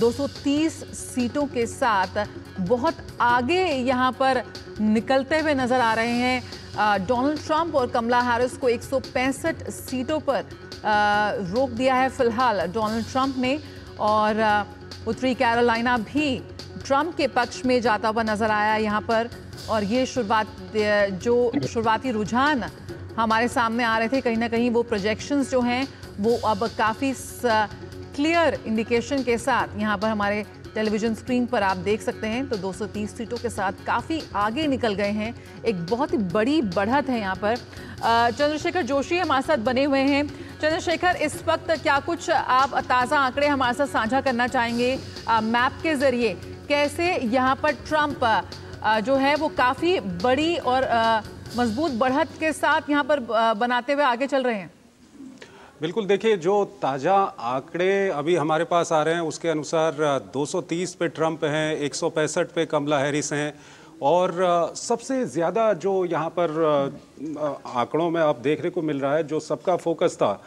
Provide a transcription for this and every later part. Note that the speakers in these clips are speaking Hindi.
230 सीटों के साथ बहुत आगे यहां पर निकलते हुए नजर आ रहे हैं डोनाल्ड ट्रंप और कमला हैरिस को 165 सीटों पर रोक दिया है फिलहाल डोनाल्ड ट्रंप ने और उत्तरी कैरोलिना भी ट्रंप के पक्ष में जाता हुआ नजर आया यहाँ पर और ये शुरुआत जो शुरुआती रुझान हमारे सामने आ रहे थे कहीं ना कहीं वो प्रोजेक्शंस जो हैं वो अब काफ़ी क्लियर इंडिकेशन के साथ यहाँ पर हमारे टेलीविजन स्क्रीन पर आप देख सकते हैं तो 230 सीटों के साथ काफ़ी आगे निकल गए हैं एक बहुत ही बड़ी बढ़त है यहाँ पर चंद्रशेखर जोशी हमारे साथ बने हुए हैं चंद्रशेखर इस वक्त क्या कुछ आप ताज़ा आंकड़े हमारे साथ साझा करना चाहेंगे आ, मैप के ज़रिए कैसे यहाँ पर ट्रंप जो है वो काफ़ी बड़ी और मजबूत बढ़त के साथ यहाँ पर बनाते हुए आगे चल रहे हैं बिल्कुल देखिए जो ताज़ा आंकड़े अभी हमारे पास आ रहे हैं उसके अनुसार 230 पे ट्रंप हैं एक पे कमला हैरिस हैं और सबसे ज़्यादा जो यहाँ पर आंकड़ों में आप देखने को मिल रहा है जो सबका फोकस था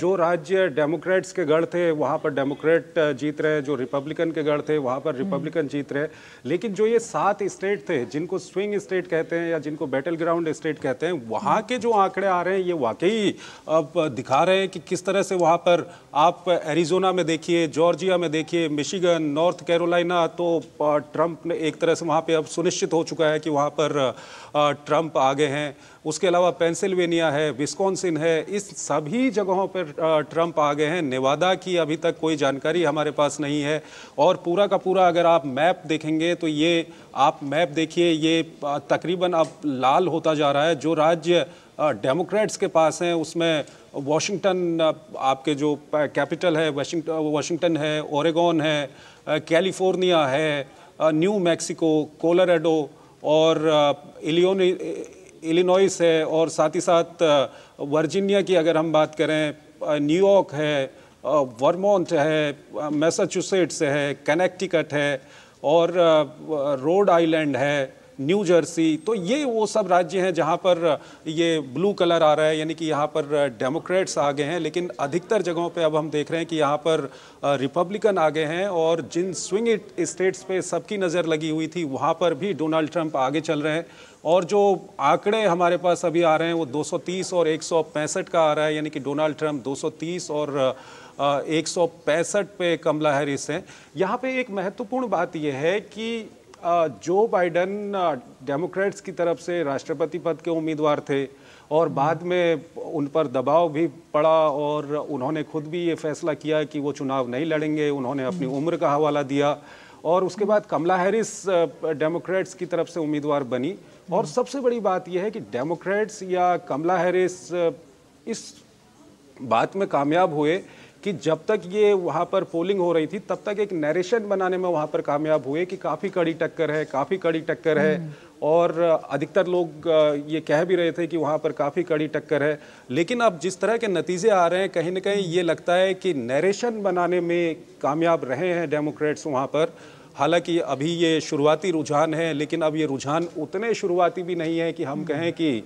जो राज्य डेमोक्रेट्स के गढ़ थे वहाँ पर डेमोक्रेट जीत रहे जो रिपब्लिकन के गढ़ थे वहाँ पर हम्म। रिपब्लिकन जीत रहे लेकिन जो ये सात स्टेट थे जिनको स्विंग स्टेट कहते हैं या जिनको बैटल ग्राउंड स्टेट कहते हैं वहाँ के जो आंकड़े आ रहे हैं ये वाकई अब दिखा रहे हैं कि किस तरह से वहाँ पर आप एरिजोना में देखिए जॉर्जिया में देखिए मिशिगन नॉर्थ कैरोलाइना तो ट्रंप ने एक तरह से वहाँ पर अब सुनिश्चित हो चुका है कि वहाँ पर ट्रंप आगे हैं उसके अलावा पेंसिल्वेनिया है विस्कॉन्सिन है इस सभी जगहों पर ट्रंप आ गए हैं नेवादा की अभी तक कोई जानकारी हमारे पास नहीं है और पूरा का पूरा अगर आप मैप देखेंगे तो ये आप मैप देखिए ये तकरीबन अब लाल होता जा रहा है जो राज्य डेमोक्रेट्स के पास हैं उसमें वाशिंगटन आपके जो कैपिटल है वाशिंगटन वाशिंगटन है ओरेगोन है कैलिफोर्निया है न्यू मैक्सिको कोलोराडो और इलियोनी इलिनॉइस है और साथ ही साथ वर्जीनिया की अगर हम बात करें न्यूयॉर्क है वर्मोंट है मैसाचुसेट्स है कनेक्टिकट है और रोड आइलैंड है न्यू जर्सी तो ये वो सब राज्य हैं जहाँ पर ये ब्लू कलर आ रहा है यानी कि यहाँ पर डेमोक्रेट्स आ गए हैं लेकिन अधिकतर जगहों पे अब हम देख रहे हैं कि यहाँ पर रिपब्लिकन आ गए हैं और जिन स्विंग स्टेट्स पे सबकी नज़र लगी हुई थी वहाँ पर भी डोनाल्ड ट्रंप आगे चल रहे हैं और जो आंकड़े हमारे पास अभी आ रहे हैं वो 230 और 165 का आ रहा है यानी कि डोनाल्ड ट्रंप 230 और एक पे कमला हैरिस हैं यहाँ पे एक महत्वपूर्ण बात यह है कि जो बाइडन डेमोक्रेट्स की तरफ से राष्ट्रपति पद के उम्मीदवार थे और हम्म। बाद में उन पर दबाव भी पड़ा और उन्होंने खुद भी ये फैसला किया कि वो चुनाव नहीं लड़ेंगे उन्होंने अपनी हम्म। उम्र का हवाला दिया और उसके बाद कमला हैरिस डेमोक्रेट्स की तरफ से उम्मीदवार बनी हम्म। और सबसे बड़ी बात यह है कि डेमोक्रेट्स या कमला हैरिस इस बात में कामयाब हुए कि जब तक ये वहाँ पर पोलिंग हो रही थी तब तक एक नरेशन बनाने में वहाँ पर कामयाब हुए कि काफ़ी कड़ी टक्कर है काफ़ी कड़ी टक्कर है हम्म। और अधिकतर लोग ये कह भी रहे थे कि वहाँ पर काफ़ी कड़ी टक्कर है लेकिन अब जिस तरह के नतीजे आ रहे हैं कहीं ना कहीं ये लगता है कि नरेशन बनाने में कामयाब रहे हैं डेमोक्रेट्स वहाँ पर हालांकि अभी ये शुरुआती रुझान है लेकिन अब ये रुझान उतने शुरुआती भी नहीं है कि हम हम्म। कहें कि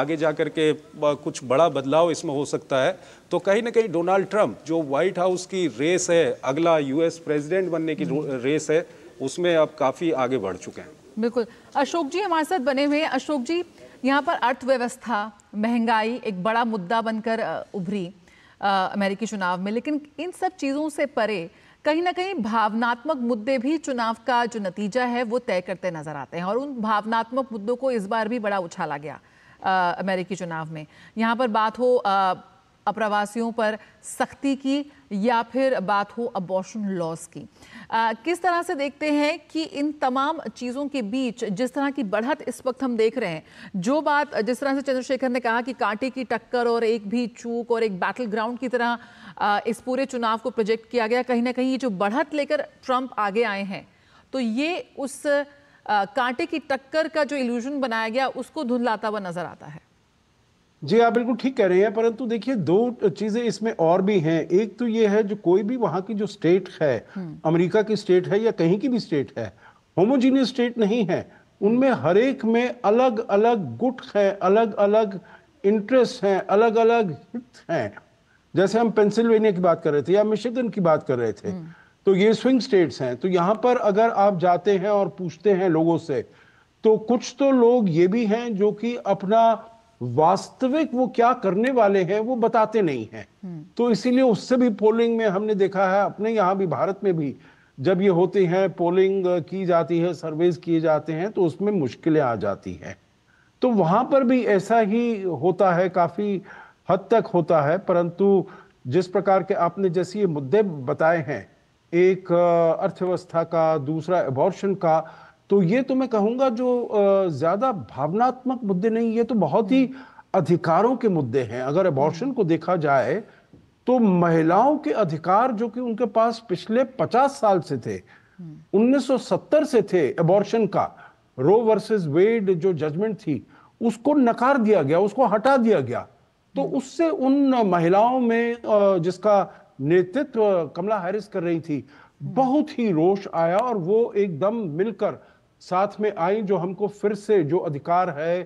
आगे जा कर के कुछ बड़ा बदलाव इसमें हो सकता है तो कहीं ना कहीं डोनाल्ड ट्रंप जो व्हाइट हाउस की रेस है अगला यूएस प्रेसिडेंट बनने की हम्म। रेस है उसमें अब काफ़ी आगे बढ़ चुके हैं बिल्कुल अशोक जी हमारे साथ बने हुए हैं अशोक जी यहाँ पर अर्थव्यवस्था महंगाई एक बड़ा मुद्दा बनकर उभरी अमेरिकी चुनाव में लेकिन इन सब चीज़ों से परे कहीं ना कहीं भावनात्मक मुद्दे भी चुनाव का जो नतीजा है वो तय करते नजर आते हैं और उन भावनात्मक मुद्दों को इस बार भी बड़ा उछाला गया आ, अमेरिकी चुनाव में यहाँ पर बात हो आ, अप्रवासियों पर सख्ती की या फिर बात हो अबॉर्शन लॉस की आ, किस तरह से देखते हैं कि इन तमाम चीज़ों के बीच जिस तरह की बढ़त इस वक्त हम देख रहे हैं जो बात जिस तरह से चंद्रशेखर ने कहा कि कांटे की टक्कर और एक भी चूक और एक बैटल ग्राउंड की तरह आ, इस पूरे चुनाव को प्रोजेक्ट किया गया कहीं ना कहीं ये जो बढ़त लेकर ट्रंप आगे आए हैं तो ये उस आ, कांटे की टक्कर का जो इल्यूजन बनाया गया उसको धुंधलाता हुआ नजर आता है जी आप बिल्कुल ठीक कह रहे हैं परंतु देखिए दो चीज़ें इसमें और भी हैं एक तो ये है जो कोई भी वहाँ की जो स्टेट है हम्म। अमेरिका की स्टेट है या कहीं की भी स्टेट है होमोजीनियस स्टेट नहीं है उनमें हर एक में अलग अलग गुट है अलग अलग इंटरेस्ट हैं अलग अलग हित हैं जैसे हम पेंसिल्वेनिया की बात कर रहे थे या मिशिगन की बात कर रहे थे हम्म। तो ये स्विंग स्टेट्स हैं तो यहाँ पर अगर आप जाते हैं और पूछते हैं लोगों से तो कुछ तो लोग ये भी हैं जो कि अपना वास्तविक वो क्या करने वाले हैं वो बताते नहीं हैं हम्म। तो इसीलिए उससे भी पोलिंग में हमने देखा है अपने यहाँ भी भारत में भी जब ये होते हैं पोलिंग की जाती है सर्वेज किए जाते हैं तो उसमें मुश्किलें आ जाती हैं तो वहां पर भी ऐसा ही होता है काफ़ी हद तक होता है परंतु जिस प्रकार के आपने जैसे ये मुद्दे बताए हैं एक अर्थव्यवस्था का दूसरा एबॉर्शन का तो ये तो मैं कहूंगा जो ज़्यादा भावनात्मक मुद्दे नहीं ये तो बहुत ही अधिकारों के मुद्दे हैं अगर अबॉर्शन हम्म। को देखा जाए तो महिलाओं के अधिकार जो कि उनके पास पिछले 50 साल से थे 1970 हम्म। से थे अबॉर्शन का रो वर्सेस वेड जो जजमेंट थी उसको नकार दिया गया उसको हटा दिया गया तो हम्म। उससे उन महिलाओं में जिसका नेतृत्व कमला हैरिस कर रही थी बहुत ही रोष आया और वो एकदम मिलकर साथ में आई जो हमको फिर से जो अधिकार है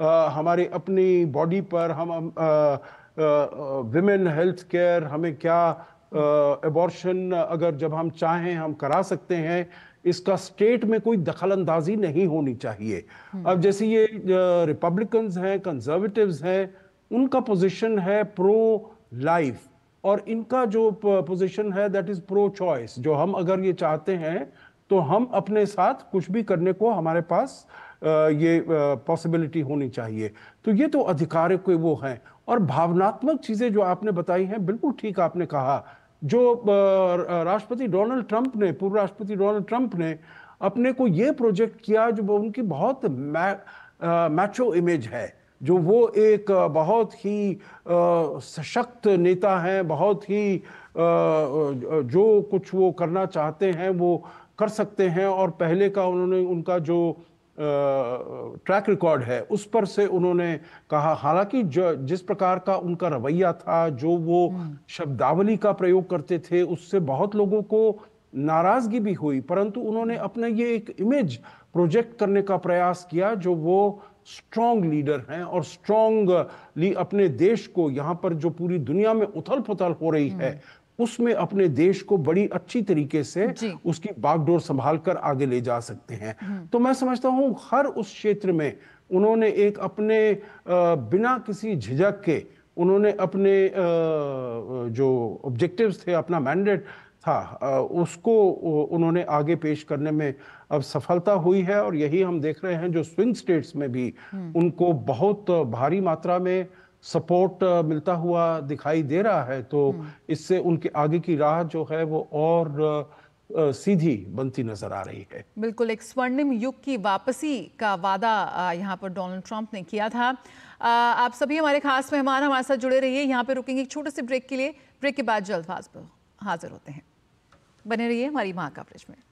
आ, हमारे अपनी बॉडी पर हम विमेन हेल्थ केयर हमें क्या एबॉर्शन अगर जब हम चाहें हम करा सकते हैं इसका स्टेट में कोई दखल अंदाजी नहीं होनी चाहिए हम्म। अब जैसे ये रिपब्लिकन हैं कंजर्वेटिव हैं उनका पोजीशन है प्रो लाइफ और इनका जो पोजीशन है दैट इज प्रो चॉइस जो हम अगर ये चाहते हैं तो हम अपने साथ कुछ भी करने को हमारे पास ये पॉसिबिलिटी होनी चाहिए तो ये तो अधिकार के वो हैं और भावनात्मक चीज़ें जो आपने बताई हैं बिल्कुल ठीक आपने कहा जो राष्ट्रपति डोनाल्ड ट्रंप ने पूर्व राष्ट्रपति डोनाल्ड ट्रंप ने अपने को ये प्रोजेक्ट किया जो उनकी बहुत मैचो इमेज है जो वो एक बहुत ही सशक्त नेता हैं बहुत ही जो कुछ वो करना चाहते हैं वो कर सकते हैं और पहले का उन्होंने उनका जो ट्रैक रिकॉर्ड है उस पर से उन्होंने कहा हालांकि जिस प्रकार का उनका रवैया था जो वो हम्म। शब्दावली का प्रयोग करते थे उससे बहुत लोगों को नाराजगी भी हुई परंतु उन्होंने हम्म। अपना ये एक इमेज प्रोजेक्ट करने का प्रयास किया जो वो स्ट्रॉन्ग लीडर हैं और स्ट्रॉन्गली अपने देश को यहाँ पर जो पूरी दुनिया में उथल पुथल हो रही है हम्म। उसमें अपने देश को बड़ी अच्छी तरीके से उसकी बागडोर संभाल कर आगे ले जा सकते हैं हम्म। तो मैं समझता हूँ हर उस क्षेत्र में उन्होंने एक अपने बिना किसी झिझक के उन्होंने अपने जो ऑब्जेक्टिव्स थे अपना मैंडेट था उसको उन्होंने आगे पेश करने में अब सफलता हुई है और यही हम देख रहे हैं जो स्विंग स्टेट्स में भी हम्म। उनको बहुत भारी मात्रा में सपोर्ट मिलता हुआ दिखाई दे रहा है तो हम्म। इससे उनके आगे की राह जो है वो और सीधी बनती नजर आ रही है बिल्कुल एक स्वर्णिम युग की वापसी का वादा यहाँ पर डोनाल्ड ट्रंप ने किया था आप सभी हमारे खास मेहमान हमारे साथ जुड़े रहिए यहाँ पर रुकेंगे एक छोटे से ब्रेक के लिए ब्रेक के बाद जल्द हाजिर होते हैं बने रहिए हमारी महाकवरेज में